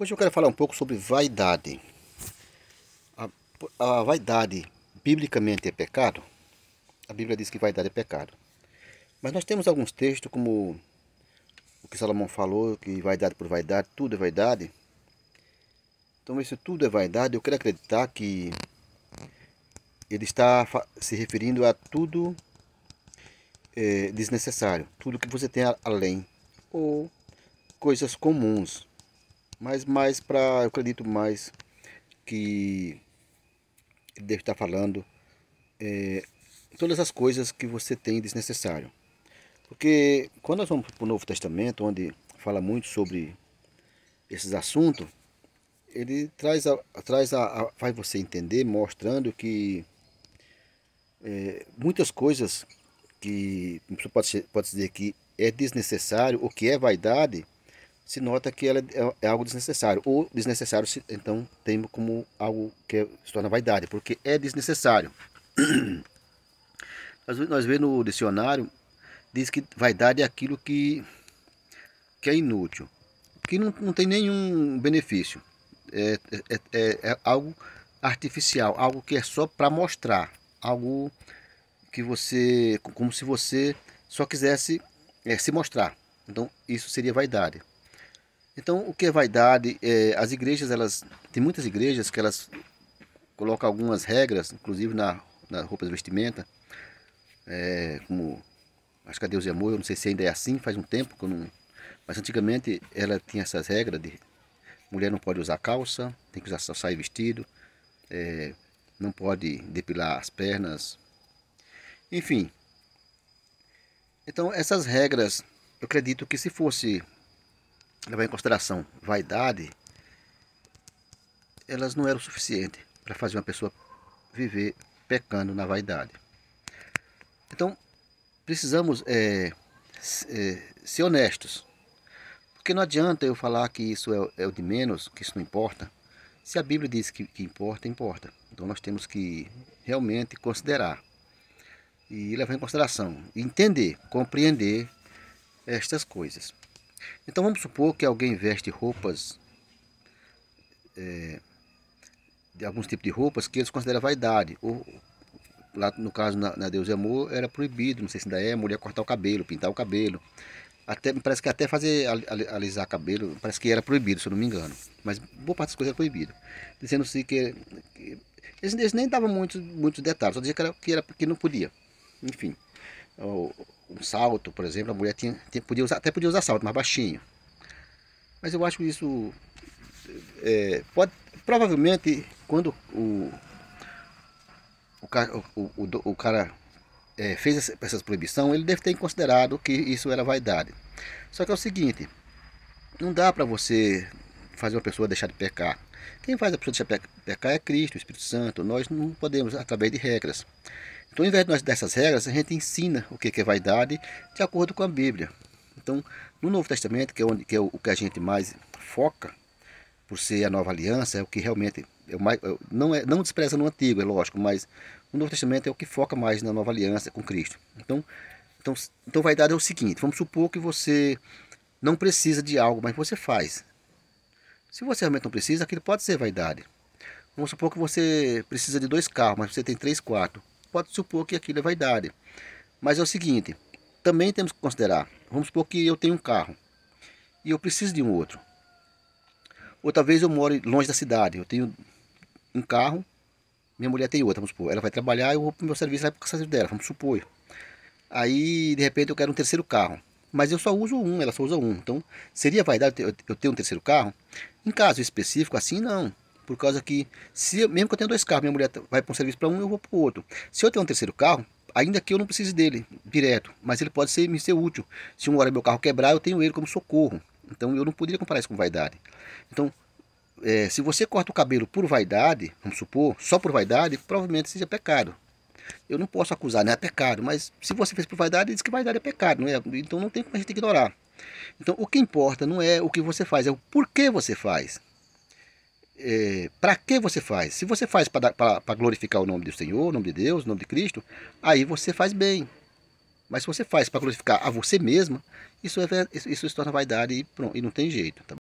Hoje eu quero falar um pouco sobre vaidade. A, a, vaidade, biblicamente, é pecado? A Bíblia diz que vaidade é pecado. Mas nós temos alguns textos, como o que Salomão falou, que vaidade por vaidade, tudo é vaidade. Então, se tudo é vaidade, eu quero acreditar que ele está se referindo a tudo é, desnecessário, tudo que você tem além, ou coisas comuns mas mais para, eu acredito mais que ele deve estar tá falando é, todas as coisas que você tem desnecessário. Porque quando nós vamos para o Novo Testamento, onde fala muito sobre esses assuntos, ele traz, a, traz a, a faz você entender, mostrando que é, muitas coisas que pode, pode dizer que é desnecessário ou que é vaidade, se nota que ela é, é, algo desnecessário. Ou desnecessário, se então, temo como algo que se torna vaidade, porque é desnecessário. nós, nós vemos no dicionário, diz que vaidade é aquilo que, que é inútil, que não, não tem nenhum benefício. É, é, é, é algo artificial, algo que é só para mostrar, algo que você, como se você só quisesse é, se mostrar. Então, isso seria vaidade. Então, o que é vaidade? É, as igrejas, elas tem muitas igrejas que elas colocam algumas regras, inclusive na, na roupa de vestimenta, é, como acho que a é Deus e Amor, eu não sei se ainda é assim, faz um tempo que eu não... Mas antigamente ela tinha essas regras de mulher não pode usar calça, tem que usar sair vestido, é, não pode depilar as pernas, enfim. Então essas regras, eu acredito que se fosse levar em consideração vaidade, elas não eram suficientes para fazer uma pessoa viver pecando na vaidade. Então, precisamos é, é, ser honestos. Porque não adianta eu falar que isso é, é, o de menos, que isso não importa. Se a Bíblia diz que, que importa, importa. Então nós temos que realmente considerar e levar em consideração, entender, compreender estas coisas. Então vamos supor que alguém veste roupas, é, de alguns tipos de roupas que eles consideram vaidade. Ou, lá no caso na, na Deus e Amor era proibido, não sei se ainda é, a mulher cortar o cabelo, pintar o cabelo. Até, parece que até fazer alisar cabelo, parece que era proibido, se eu não me engano. Mas boa parte das coisas era proibido. Dizendo-se que, que eles, eles, nem davam muitos, muitos detalhes, só dizia que, era, que, era, que não podia. Enfim. Ou, um salto, por exemplo, a mulher tinha, tinha, podia usar, até podia usar salto, mais baixinho. Mas eu acho que isso é, pode, provavelmente quando o, o, o, o, o cara é, fez essa, essa proibição, ele deve ter considerado que isso era vaidade. Só que é o seguinte, não dá para você fazer uma pessoa deixar de pecar. Quem faz a pessoa deixar de pecar é Cristo, o Espírito Santo. Nós não podemos, através de regras. Então, ao invés de nós dessas regras, a gente ensina o é que é vaidade de acordo com a Bíblia. Então, no Novo Testamento, que é, onde, que é o que a gente mais foca, por ser a nova aliança, é o que realmente. É mais, é não, é, não despreza no antigo, é lógico, mas o Novo Testamento é o que foca mais na nova aliança com Cristo. Então, então, então vaidade é o seguinte: vamos supor que você não precisa de algo, mas você faz. Se você realmente não precisa, aquilo pode ser vaidade. Vamos supor que você precisa de dois carros, mas você tem três, quatro pode supor que aquilo é vaidade. Mas é o seguinte, também temos que considerar, vamos supor que eu tenho um carro e eu preciso de um outro. Ou talvez eu moro longe da cidade, eu tenho um carro, minha mulher tem outra, vamos supor. Ela vai trabalhar, eu vou para o meu serviço, vai para o serviço dela, vamos supor. Aí, de repente, eu quero um terceiro carro. Mas eu só uso um, ela só usa um. Então, seria vaidade eu ter um terceiro carro? Em caso específico, assim, não. Por causa que, se, mesmo que eu tenha dois carros, minha mulher vai para um serviço para um, eu vou para o outro. Se eu tenho um terceiro carro, ainda que eu não precise dele direto, mas ele pode ser, me ser útil. Se uma hora meu carro quebrar, eu tenho ele como socorro. Então eu não poderia comparar isso com vaidade. Então, é, se você corta o cabelo por vaidade, vamos supor, só por vaidade, provavelmente seja pecado. Eu não posso acusar, né? É pecado, mas se você fez por vaidade, diz que vaidade é pecado, não é? Então não tem como a gente ignorar. Então o que importa não é o que você faz, é o porquê você faz é, para que você faz? Se você faz para glorificar o nome do Senhor, o nome de Deus, o nome de Cristo, aí você faz bem. Mas se você faz para glorificar a você mesmo, isso, é, isso, isso se torna vaidade e, pronto, e não tem jeito. Tá?